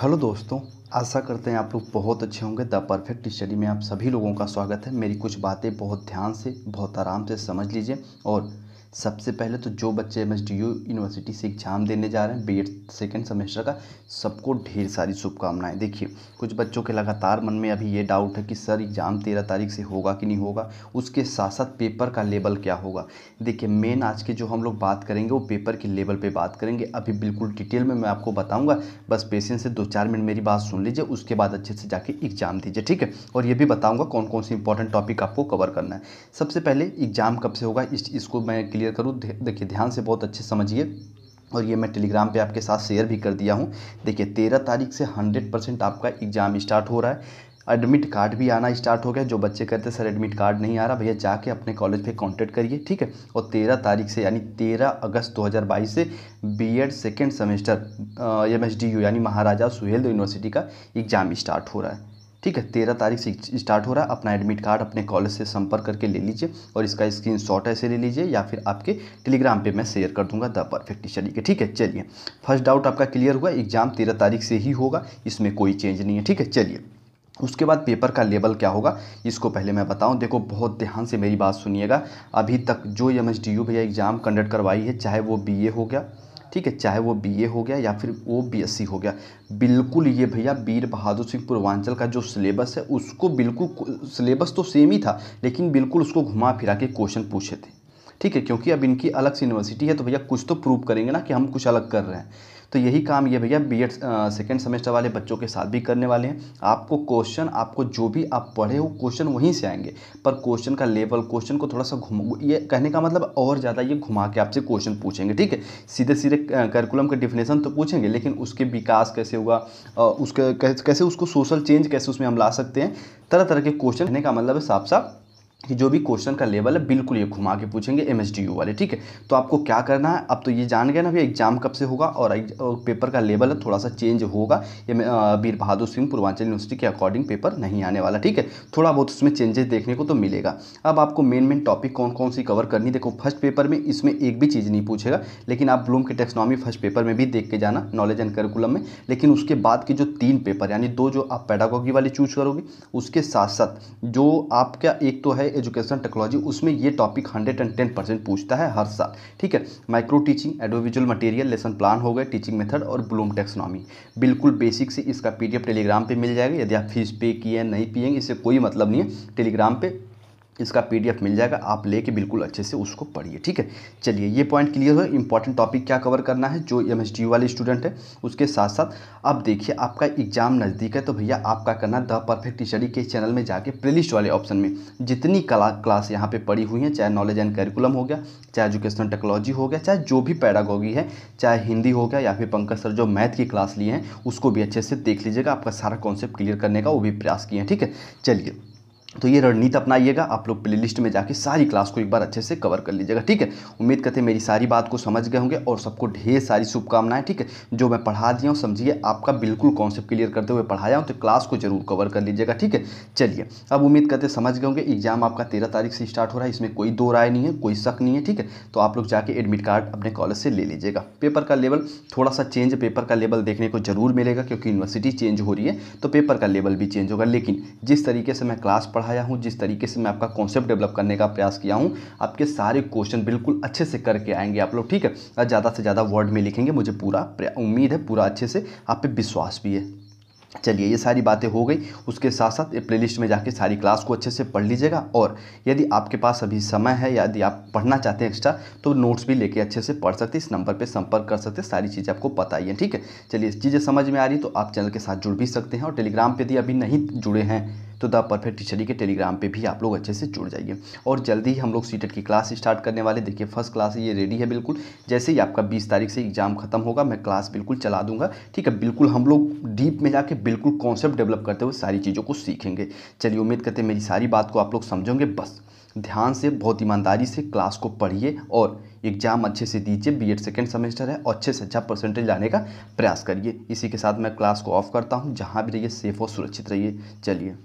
hello दोस्तों आशा करते हैं आप लोग बहुत अच्छे होंगे द परफेक्ट स्टडी में आप सभी लोगों का स्वागत है मेरी कुछ बातें बहुत ध्यान से बहुत आराम से समझ लीजिए और सबसे पहले तो जो बच्चे एम यूनिवर्सिटी से एग्ज़ाम देने जा रहे हैं बी एड सेकेंड सेमेस्टर का सबको ढेर सारी शुभकामनाएं देखिए कुछ बच्चों के लगातार मन में अभी ये डाउट है कि सर एग्ज़ाम तेरह तारीख से होगा कि नहीं होगा उसके साथ साथ पेपर का लेवल क्या होगा देखिए मेन आज के जो हम लोग बात करेंगे वो पेपर के लेवल पर बात करेंगे अभी बिल्कुल डिटेल में मैं आपको बताऊँगा बस पेशेंस से दो चार मिनट मेरी बात सुन लीजिए उसके बाद अच्छे से जाके एग्ज़ाम दीजिए ठीक है और ये भी बताऊँगा कौन कौन से इंपॉर्टेंट टॉपिक आपको कवर करना है सबसे पहले एग्ज़ाम कब से होगा इसको मैं क्लियर करूँ देखिए ध्यान से बहुत अच्छे समझिए और ये मैं टेलीग्राम पे आपके साथ शेयर भी कर दिया हूँ देखिए तेरह तारीख से हंड्रेड परसेंट आपका एग्ज़ाम स्टार्ट हो रहा है एडमिट कार्ड भी आना स्टार्ट हो गया जो बच्चे कहते हैं सर एडमिट कार्ड नहीं आ रहा भैया जाके अपने कॉलेज पे कांटेक्ट करिए ठीक है और तेरह तारीख से यानी तेरह अगस्त 2022 से BEd second semester M D U यानी महाराजा सुहेल यूनिवर्सिटी का एग्ज़ाम स्टार्ट हो रहा है ठीक है तेरह तारीख से स्टार्ट हो रहा है अपना एडमिट कार्ड अपने कॉलेज से संपर्क करके ले लीजिए और इसका स्क्रीन शॉट ऐसे ले लीजिए या फिर आपके टेलीग्राम पे मैं शेयर कर दूंगा द परफेक्ट टीचर के ठीक है चलिए फर्स्ट डाउट आपका क्लियर हुआ एग्जाम तेरह तारीख से ही होगा इसमें कोई चेंज नहीं है ठीक है चलिए उसके बाद पेपर का लेवल क्या होगा इसको पहले मैं बताऊं देखो बहुत ध्यान से मेरी बात सुनिएगा अभी तक जो एम एस भैया एग्ज़ाम कंडक्ट करवाई है चाहे वो बीए हो गया ठीक है चाहे वो बीए हो गया या फिर वो बीएससी हो गया बिल्कुल ये भैया वीर बहादुर सिंह पूर्वांचल का जो सिलेबस है उसको बिल्कुल सिलेबस तो सेम ही था लेकिन बिल्कुल उसको घुमा फिरा के क्वेश्चन पूछे थे ठीक है क्योंकि अब इनकी अलग से यूनिवर्सिटी है तो भैया कुछ तो प्रूव करेंगे ना कि हम कुछ अलग कर रहे हैं तो यही काम ये भैया बी एड सेकेंड सेमेस्टर वाले बच्चों के साथ भी करने वाले हैं आपको क्वेश्चन आपको जो भी आप पढ़े हो क्वेश्चन वहीं से आएंगे पर क्वेश्चन का लेवल क्वेश्चन को थोड़ा सा घुम ये कहने का मतलब और ज़्यादा ये घुमा के आपसे क्वेश्चन पूछेंगे ठीक है सीधे सीधे करिकुलम का डिफिनेशन तो पूछेंगे लेकिन उसके विकास कैसे हुआ उसके कैसे उसको सोशल चेंज कैसे उसमें हम ला सकते हैं तरह तरह के क्वेश्चन कहने का मतलब है साफ साफ कि जो भी क्वेश्चन का लेवल है बिल्कुल ये घुमा के पूछेंगे एम वाले ठीक है तो आपको क्या करना है अब तो ये जान गए ना भैया एग्जाम कब से होगा और, पेपर का लेवल है थोड़ा सा चेंज होगा ये वीर बहादुर सिंह पूर्वांचल यूनिवर्सिटी के अकॉर्डिंग पेपर नहीं आने वाला ठीक है थोड़ा बहुत उसमें चेंजेस देखने को तो मिलेगा अब आपको मेन मेन टॉपिक कौन कौन सी कवर करनी देखो फर्स्ट पेपर में इसमें एक भी चीज़ नहीं पूछेगा लेकिन आप ब्लूम के टेक्सनॉमी फर्स्ट पेपर में भी देख के जाना नॉलेज एंड करिकुलम में लेकिन उसके बाद के जो तीन पेपर यानी दो जो आप पैडागॉगी वाले चूज करोगे उसके साथ साथ जो आपका एक तो है एजुकेशन टेक्नोलॉजी उसमें ये topic hundred and ten percent पूछता है हर साल ठीक है micro teaching audiovisual material lesson plan हो गए टीचिंग मेथड और ब्लूम टेक्सनॉमी बिल्कुल बेसिक से इसका पीडीएफ टेलीग्राम पे मिल जाएगा यदि आप फीस पे किए नहीं पिए इससे कोई मतलब नहीं है टेलीग्राम पे इसका पीडीएफ मिल जाएगा आप लेके बिल्कुल अच्छे से उसको पढ़िए ठीक है चलिए ये पॉइंट क्लियर हो इंपॉर्टेंट टॉपिक क्या कवर करना है जो एम वाले स्टूडेंट है उसके साथ साथ अब देखिए आपका एग्जाम नज़दीक है तो भैया आपका करना द परफेक्ट स्टडी के चैनल में जाके प्लेलिस्ट वाले ऑप्शन में जितनी कला क्लास यहाँ पर पड़ी हुई हैं चाहे नॉलेज एंड करिकुलम हो गया चाहे एजुकेशनल टेक्नोलॉजी हो गया चाहे जो भी पैडागोगी है चाहे हिंदी हो गया या फिर पंकज सर जो मैथ की क्लास लिए हैं उसको भी अच्छे से देख लीजिएगा आपका सारा कॉन्सेप्ट क्लियर करने का वो भी प्रयास किए हैं ठीक है चलिए तो ये रणनीति अपनाइएगा आप लोग प्लेलिस्ट में जाके सारी क्लास को एक बार अच्छे से कवर कर लीजिएगा ठीक है उम्मीद करते हैं मेरी सारी बात को समझ गए होंगे और सबको ढेर सारी शुभकामनाएं ठीक है जो मैं पढ़ा दिया हूँ समझिए आपका बिल्कुल कॉन्सेप्ट क्लियर करते हुए पढ़ाया हूँ तो क्लास को जरूर कवर कर लीजिएगा ठीक है चलिए अब उम्मीद करते समझ गए होंगे एग्जाम आपका तेरह तारीख से स्टार्ट हो रहा है इसमें कोई दो राय नहीं है कोई शक नहीं है ठीक है तो आप लोग जाके एडमिट कार्ड अपने कॉलेज से ले लीजिएगा पेपर का लेवल थोड़ा सा चेंज पेपर का लेवल देखने को जरूर मिलेगा क्योंकि यूनिवर्सिटी चेंज हो रही है तो पेपर का लेवल भी चेंज होगा लेकिन जिस तरीके से मैं क्लास पढ़ा पढ़ाया हूँ जिस तरीके से मैं आपका कॉन्सेप्ट डेवलप करने का प्रयास किया हूँ आपके सारे क्वेश्चन बिल्कुल अच्छे से करके आएंगे आप लोग ठीक है और ज़्यादा से ज़्यादा वर्ड में लिखेंगे मुझे पूरा उम्मीद है पूरा अच्छे से आप पे विश्वास भी है चलिए ये सारी बातें हो गई उसके साथ साथ प्ले लिस्ट में जाके सारी क्लास को अच्छे से पढ़ लीजिएगा और यदि आपके पास अभी समय है यदि आप पढ़ना चाहते हैं एक्स्ट्रा तो नोट्स भी लेके अच्छे से पढ़ सकते इस नंबर पे संपर्क कर सकते सारी चीज़ें आपको पता ही है ठीक है चलिए चीज़ें समझ में आ रही तो आप चैनल के साथ जुड़ भी सकते हैं और टेलीग्राम पर यदि अभी नहीं जुड़े हैं तो द परफेक्ट टीचर के टेलीग्राम पे भी आप लोग अच्छे से जुड़ जाइए और जल्दी ही हम लोग सीटेट की क्लास स्टार्ट करने वाले देखिए फर्स्ट क्लास ये रेडी है बिल्कुल जैसे ही आपका बीस तारीख से एग्ज़ाम खत्म होगा मैं क्लास बिल्कुल चला दूंगा ठीक है बिल्कुल हम लोग डीप में जाके बिल्कुल कॉन्सेप्ट डेवलप करते हुए सारी चीज़ों को सीखेंगे चलिए उम्मीद करते हैं मेरी सारी बात को आप लोग समझोगे बस ध्यान से बहुत ईमानदारी से क्लास को पढ़िए और एग्ज़ाम अच्छे से दीजिए बी एड सेकेंड सेमेस्टर है और अच्छे से अच्छा परसेंटेज लाने का प्रयास करिए इसी के साथ मैं क्लास को ऑफ करता हूँ जहाँ भी रहिए सेफ और सुरक्षित रहिए चलिए